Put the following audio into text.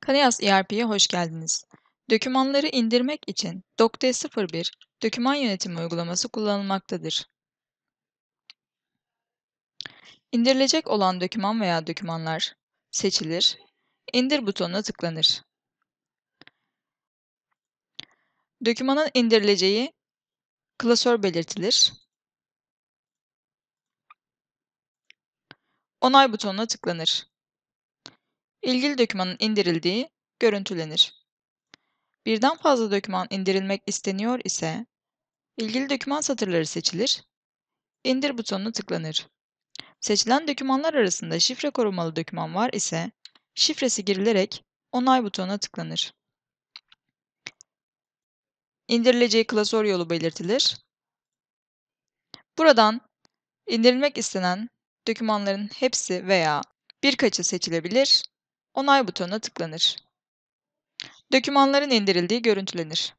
Kaneas ERP'ye hoş geldiniz. Dokümanları indirmek için DocD01 doküman yönetimi uygulaması kullanılmaktadır. İndirilecek olan doküman veya dokümanlar seçilir, indir butonuna tıklanır. Dokümanın indirileceği klasör belirtilir. Onay butonuna tıklanır ilgili dokümanın indirildiği görüntülenir. Birden fazla doküman indirilmek isteniyor ise ilgili doküman satırları seçilir, indir butonuna tıklanır. Seçilen dokümanlar arasında şifre korumalı doküman var ise şifresi girilerek onay butonuna tıklanır. İndirileceği klasör yolu belirtilir. Buradan indirilmek istenen dokümanların hepsi veya birkaçı seçilebilir Onay butonuna tıklanır. Dokümanların indirildiği görüntülenir.